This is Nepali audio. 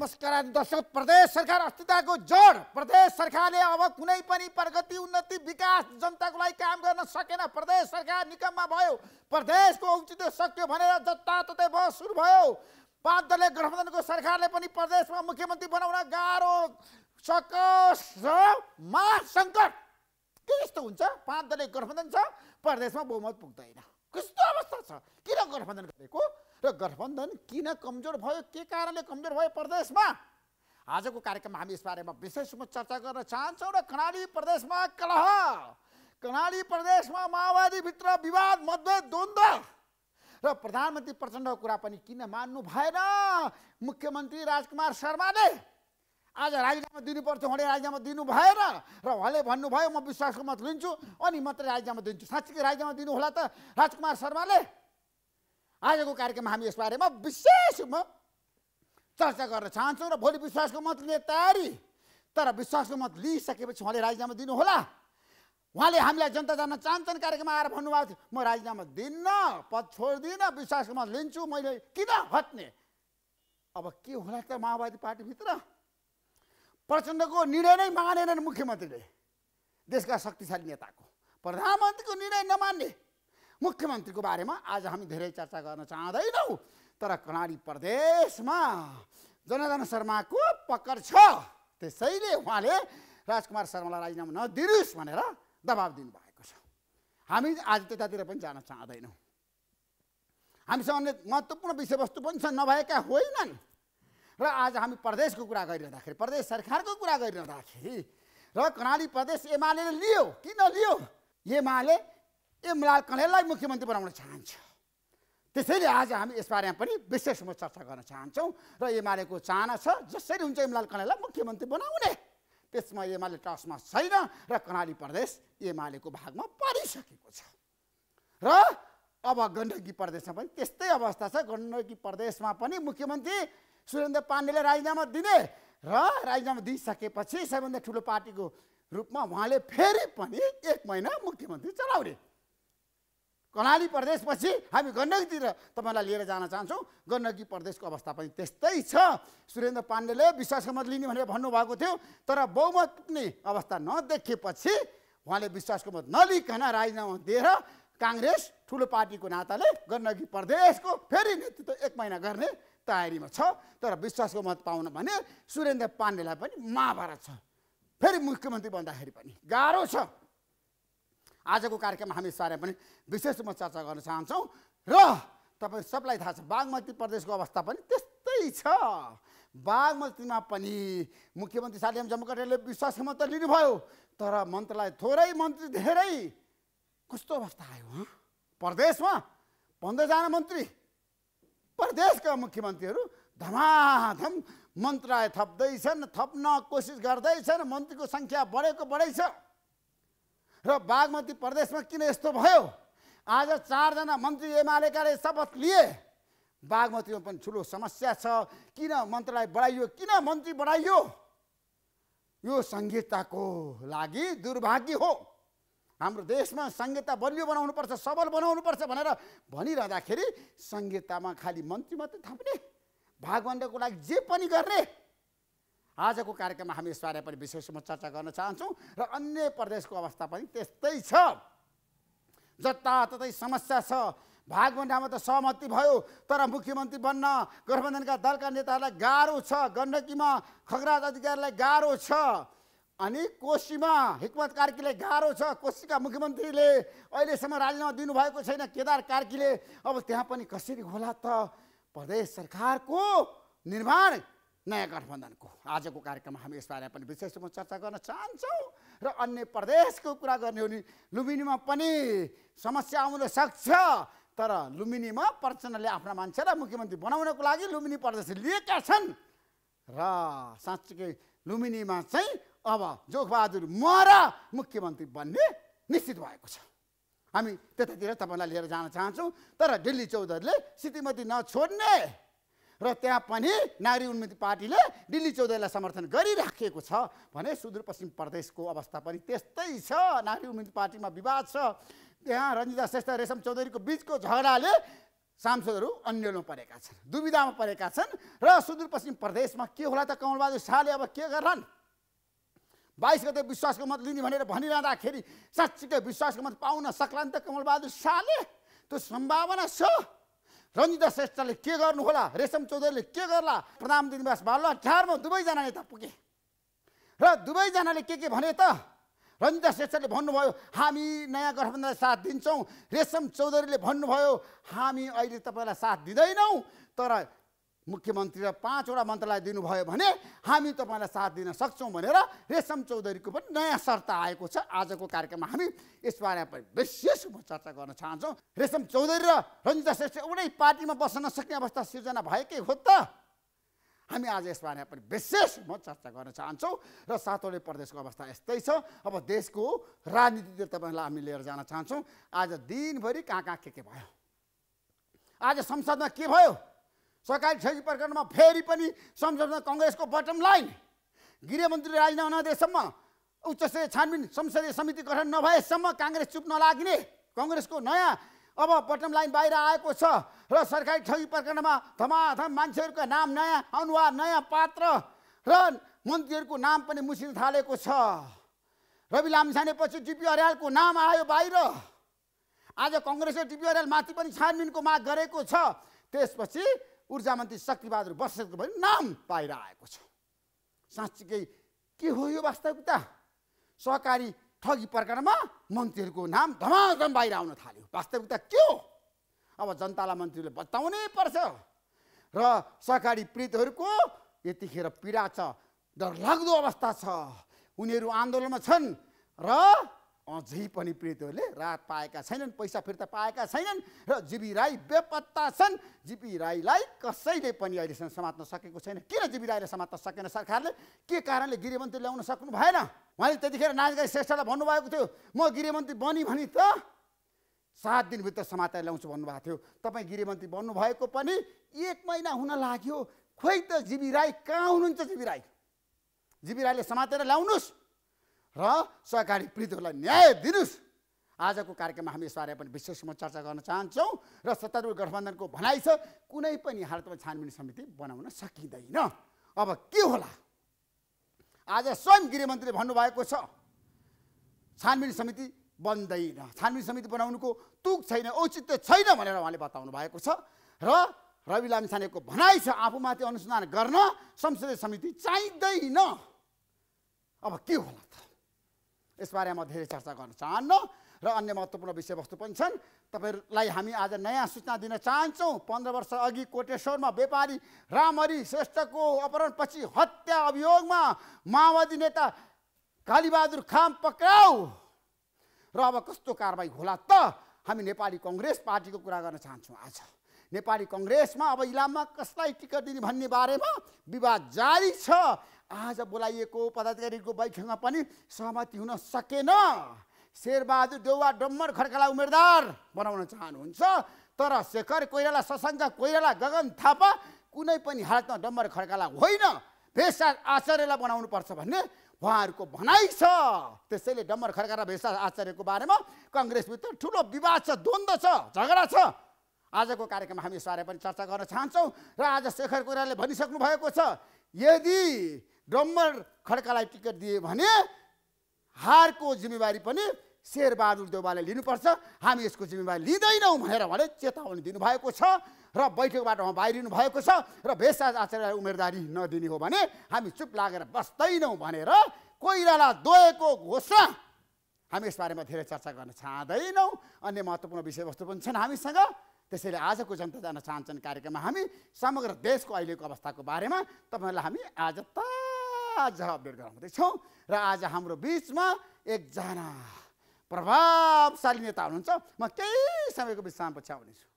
नमस्कार दर्शक प्रदेश सरकार अस्थिरताको जड प्रदेश सरकारले अब कुनै पनि प्रगति उन्नति विकास जनताको लागि काम गर्न सकेन प्रदेश सरकार निकममा भयो प्रदेशको औचित्य सक्यो भनेर जताततै भयो सुरु भयो पाँच दलीय गठबन्धनको सरकारले पनि प्रदेशमा मुख्यमन्त्री बनाउन गाह्रो सकस महासङ्कट के यस्तो हुन्छ पाँच दलीय गठबन्धन छ प्रदेशमा बहुमत पुग्दैन कस्तो अवस्था छ किन गठबन्धन गरेको र गठबन्धन किन कमजोर भयो के कारणले कमजोर भयो प्रदेशमा आजको कार्यक्रममा हामी यसबारेमा विशेष रूपमा चर्चा गर्न चाहन्छौँ र कर्णाली प्रदेशमा कलह कर्णाली प्रदेशमा माओवादीभित्र विवाद मतभेद द्वन्द्व र प्रधानमन्त्री प्रचण्डको कुरा पनि किन मान्नु भएन मुख्यमन्त्री राजकुमार शर्माले आज राजीनामा दिनुपर्छ उहाँले राजीनामा दिनु भएन र उहाँले भन्नुभयो म विश्वासको मत लिन्छु अनि मात्रै राजीनामा दिन्छु साँच्चीकै राजीनामा दिनुहोला त राजकुमार शर्माले आजको कार्यक्रममा हामी यसबारेमा विशेष रूपमा चर्चा गर्न चाहन्छौँ र भोलि विश्वासको मत लिने तयारी तर विश्वासको मत लिइसकेपछि उहाँले राजीनामा दिनुहोला उहाँले हामीलाई जनता जान्न चाहन्छन् कार्यक्रममा आएर भन्नुभएको थियो म राजीनामा दिन्न पद छोड्दिनँ विश्वासको मत लिन्छु मैले किन हट्ने अब के होला त माओवादी पार्टीभित्र प्रचण्डको निर्णय नै मानेनन् मुख्यमन्त्रीले देशका शक्तिशाली नेताको प्रधानमन्त्रीको निर्णय नमान्ने मुख्यमन्त्रीको बारेमा आज हामी धेरै चर्चा गर्न चाहँदैनौँ तर कर्णाली प्रदेशमा जनार्दन शर्माको पकड छ त्यसैले उहाँले राजकुमार शर्मालाई राजीनामा नदिनुहोस् भनेर दबाब दिनुभएको छ हामी आज त्यतातिर पनि जान चाहँदैनौँ हामीसँग अन्य महत्त्वपूर्ण विषयवस्तु पनि छन् नभएका होइनन् र आज हामी प्रदेशको कुरा गरिरहँदाखेरि प्रदेश सरकारको कुरा गरिरहँदाखेरि र कर्णाली प्रदेश एमाले लियो किन लियो एमाले इमलाल मृणाल मुख्यमन्त्री बनाउन चाहन्छ त्यसैले आज हामी यसबारेमा पनि विशेष म चर्चा गर्न चाहन्छौँ र एमालेको चाहना छ जसरी हुन्छ इमलाल कणाललाई मुख्यमन्त्री बनाउने त्यसमा एमाले टसमा छैन र कर्णाली प्रदेश एमालेको भागमा परिसकेको छ र अब गण्डकी प्रदेशमा पनि त्यस्तै अवस्था छ गण्डकी प्रदेशमा पनि मुख्यमन्त्री सुरेन्द्र पाण्डेले राजीनामा दिने र राजीनामा दिइसकेपछि सबैभन्दा ठुलो पार्टीको रूपमा उहाँले फेरि पनि एक महिना मुख्यमन्त्री चलाउने कर्णाली प्रदेशपछि हामी गण्डकीतिर तपाईँलाई लिएर जान चाहन्छौँ गण्डकी प्रदेशको अवस्था पनि त्यस्तै छ सुरेन्द्र पाण्डेले विश्वासको मत लिने भनेर भन्नुभएको थियो तर बहुमत पुग्ने अवस्था नदेखेपछि उहाँले विश्वासको मत नलिकन राजीनामा दिएर काङ्ग्रेस ठुलो पार्टीको नाताले गण्डकी प्रदेशको फेरि नेतृत्व एक महिना गर्ने तयारीमा छ तर विश्वासको मत पाउन भने सुरेन्द्र पाण्डेलाई पनि महाभारत छ फेरि मुख्यमन्त्री बन्दाखेरि पनि गाह्रो छ आजको कार्यक्रममा हामी सारे पनि विशेष रूपमा चर्चा गर्न चाहन्छौँ र तपाईँ सबलाई थाहा छ बागमती प्रदेशको अवस्था पनि त्यस्तै छ बागमतीमा पनि मुख्यमन्त्री जम्मू कटेलले विश्वास मन्त्र लिनुभयो तर मन्त्रालय थोरै मन्त्री धेरै कस्तो अवस्था आयो हँ प्रदेशमा पन्ध्रजना मन्त्री प्रदेशका मुख्यमन्त्रीहरू धमाधम मन्त्रालय थप्दैछन् थप्न कोसिस गर्दैछन् मन्त्रीको सङ्ख्या बढेको बढै र बागमती प्रदेशमा किन यस्तो भयो आज चारजना मन्त्री एमालेकाले शपथ लिए बागमतीमा पनि ठुलो समस्या छ किन मन्त्रालय बढाइयो किन मन्त्री बढाइयो यो सङ्घीयताको लागि दुर्भाग्य हो हाम्रो देशमा सङ्घीयता बलियो बनाउनुपर्छ सबल बनाउनुपर्छ भनेर भनिरहँदाखेरि सङ्घीयतामा खालि मन्त्री मात्रै थाप्ने भागवण्डको लागि जे पनि गर्ने आजको कार्यक्रममा हामी यसबारे पनि विशेष रूपमा चर्चा गर्न चाहन्छौँ र अन्य प्रदेशको अवस्था पनि त्यस्तै छ जताततै समस्या छ भाग त सहमति भयो तर मुख्यमन्त्री बन्न गठबन्धनका दलका नेताहरूलाई गाह्रो छ गण्डकीमा खगराज अधिकारीलाई गाह्रो छ अनि कोशीमा हिक्मत कार्कीले गाह्रो छ कोशीका मुख्यमन्त्रीले अहिलेसम्म राजीनामा दिनुभएको छैन केदार कार्कीले अब त्यहाँ पनि कसरी होला त प्रदेश सरकारको निर्माण नयाँ गठबन्धनको आजको कार्यक्रममा हामी यसबारेमा पनि विशेष रूपमा चर्चा गर्न चाहन्छौँ र अन्य प्रदेशको कुरा गर्ने हो भने लुम्बिनीमा पनि समस्या आउन सक्छ तर लुम्बिनीमा प्रचण्डले आफ्ना मान्छेलाई मुख्यमन्त्री बनाउनको लागि लुम्बिनी प्रदेश लिएका छन् र साँच्चीकै लुम्बिनीमा चाहिँ अब जोगबहादुर म र मुख्यमन्त्री बन्ने निश्चित भएको छ हामी त्यतातिर तपाईँलाई लिएर जान चाहन्छौँ तर दिल्ली चौधरीले श्रीमती नछोड्ने र त्यहाँ पनि नारी उन्मुक्ति पार्टीले दिल्ली चौधरीलाई समर्थन गरिराखेको छ भने सुदूरपश्चिम प्रदेशको अवस्था पनि त्यस्तै छ नारी उन्मुक्ति पार्टीमा विवाद छ त्यहाँ रञ्जिता श्रेष्ठ रेशम चौधरीको बिचको झगडाले सांसदहरू अन्यलमा परेका छन् दुविधामा परेका छन् र सुदूरपश्चिम प्रदेशमा के होला त कमलबहादुर शाहले अब के गर्लान् बाइस गते विश्वासको मत लिने भनेर भनिरहँदाखेरि साँच्चीकै विश्वासको मत पाउन सक्लान् त कमलबहादुर शाहले त्यो सम्भावना छ रञ्जिता श्रेष्ठले के गर्नु होला रेशम चौधरीले के गर्ला प्रधान दिनवास बालुवा झारमा दुवैजना नेता पुगे र दुवैजनाले के के भने त रञ्जिता श्रेष्ठले भन्नुभयो हामी नयाँ गठबन्धनलाई साथ दिन्छौँ रेशम चौधरीले भन्नुभयो हामी अहिले तपाईँलाई साथ दिँदैनौँ तर मुख्यमन्त्री र पाँचवटा मन्त्रालय दिनुभयो भने हामी तपाईँलाई साथ दिन सक्छौँ भनेर रेशम चौधरीको पनि नयाँ शर्त आएको छ आजको कार्यक्रममा हामी यसबारेमा पनि विशेष चर्चा गर्न चाहन्छौँ रेशम चौधरी र रञ्जिता श्रेष्ठ एउटै पार्टीमा बस्न नसक्ने अवस्था सिर्जना भएकै हो त हामी आज यसबारे पनि विशेष म चर्चा गर्न चाहन्छौँ र सातवटै प्रदेशको अवस्था यस्तै छ अब देशको राजनीतितिर तपाईँलाई हामी लिएर जान चाहन्छौँ आज दिनभरि कहाँ कहाँ के के भयो आज संसदमा के भयो सरकारी ठगी प्रकरणमा फेरि पनि संसदमा कङ्ग्रेसको बटम लाइन गृहमन्त्री राजीनामा नदेसम्म उच्च स्तरीय छानबिन संसदीय समिति गठन नभएसम्म काङ्ग्रेस चुप नलाग्ने कङ्ग्रेसको नयाँ अब बटम लाइन बाहिर आएको छ र सरकारी ठगी प्रकरणमा धमाधम मान्छेहरूको नाम नयाँ अनुहार नयाँ पात्र र मन्त्रीहरूको नाम पनि मुसिन थालेको छ रवि लामिछानेपछि डिपी अर्यालको नाम आयो बाहिर आज कङ्ग्रेसले डिपी अर्याल माथि पनि छानबिनको माग गरेको छ त्यसपछि ऊर्जा मन्त्री शक्तिबहादुर बस्नेतको पनि नाम बाहिर आएको छ साँच्चीकै के हो यो वास्तविकता सहकारी ठगी प्रकरणमा मन्त्रीहरूको नाम धमाधम बाहिर आउन थाल्यो वास्तविकता के हो अब जनतालाई मन्त्रीले बताउनै पर्छ र सहकारी पीडितहरूको यतिखेर पीडा छ डरलाग्दो अवस्था छ उनीहरू आन्दोलनमा छन् र अझै पनि पीडितहरूले राहत पाएका छैनन् पैसा फिर्ता पाएका छैनन् र जिबी राई बेपत्ता छन् जिपी राईलाई कसैले पनि अहिलेसम्म समात्न सकेको छैन किन जिबी राईले समात्न सकेन सरकारले के कारणले गृहमन्त्री ल्याउन सक्नु भएन उहाँले त्यतिखेर नाचगाई श्रेष्ठलाई भन्नुभएको थियो म गृहमन्त्री बनी भने त सात दिनभित्र समातेर ल्याउँछु भन्नुभएको थियो तपाईँ गृहमन्त्री बन्नुभएको पनि एक महिना हुन लाग्यो खोइ त जिबी राई कहाँ हुनुहुन्छ जिबी राई जिबी राईले समातेर ल्याउनुहोस् र सहकारी पीडितहरूलाई न्याय दिनुहोस् आजको कार्यक्रममा हामी यसबारे पनि विशेषमा चर्चा गर्न चाहन्छौँ र सत्तारूढ गठबन्धनको भनाइ छ कुनै पनि हालतमा छानबिन समिति बनाउन सकिँदैन अब के होला आज स्वयं गृहमन्त्रीले भन्नुभएको छ छानबिन समिति बन्दैन छानबिन समिति बनाउनुको तुक छैन औचित्य छैन भनेर उहाँले बताउनु भएको छ र रवि लामिछानेको भनाइ छ आफूमाथि अनुसन्धान गर्न संसदीय समिति चाहिँदैन अब के होला त यसबारे म धेरै चर्चा गर्न चाहन्न र अन्य महत्त्वपूर्ण विषयवस्तु पनि छन् तपाईँहरूलाई हामी आज नयाँ सूचना दिन चाहन्छौँ पन्ध्र वर्ष अघि कोटेश्वरमा व्यापारी रामरी श्रेष्ठको अपहरणपछि हत्या अभियोगमा माओवादी नेता कालीबहादुर खाम पक्राउ र अब कस्तो कारवाही होला त हामी नेपाली कङ्ग्रेस पार्टीको कुरा गर्न चाहन्छौँ आज नेपाली कङ्ग्रेसमा अब इलाममा कसलाई टिकट दिने भन्ने बारेमा विवाद जारी छ आज बोलाइएको पदाधिकारीको बैठकमा पनि सहमति हुन सकेन शेरबहादुर देउवा डम्बर खड्कालाई उम्मेदवार बनाउन चाहनुहुन्छ तर शेखर कोइराला सशङ्क कोइराला गगन थापा कुनै पनि हालतमा डम्बर खड्काला होइन भेषा आचार्यलाई पर्छ भन्ने उहाँहरूको भनाइ छ त्यसैले डम्बर खड्का र भेषा आचार्यको बारेमा कङ्ग्रेसभित्र ठुलो विवाद छ द्वन्द्व छ झगडा छ आजको कार्यक्रममा हामी यसबारे पनि चर्चा गर्न चाहन्छौँ र आज शेखर कोइरालाले भनिसक्नु भएको छ यदि डम्बर खड्कालाई टिकट दिए भने हारको जिम्मेवारी पनि शेरबहादुर देवालले लिनुपर्छ हामी यसको जिम्मेवारी लिँदैनौँ भनेर भने चेतावनी दिनुभएको छ र बैठकबाट उहाँ बाहिरिनु भएको छ र भेषराज आचार्यलाई उम्मेदवारी नदिने हो भने हामी चुप लागेर बस्दैनौँ भनेर कोइराला दोएको घोषणा हामी यसबारेमा धेरै चर्चा गर्न चाहँदैनौँ अन्य महत्त्वपूर्ण विषयवस्तु पनि छन् हामीसँग त्यसैले आजको जनता जनसाञ्चन कार्यक्रममा हामी समग्र देशको अहिलेको अवस्थाको बारेमा तपाईँहरूलाई हामी आज ताजा अपडेट गराउँदैछौँ र आज हाम्रो बिचमा एकजना प्रभावशाली नेता हुनुहुन्छ म केही समयको विश्राम पछि आउनेछु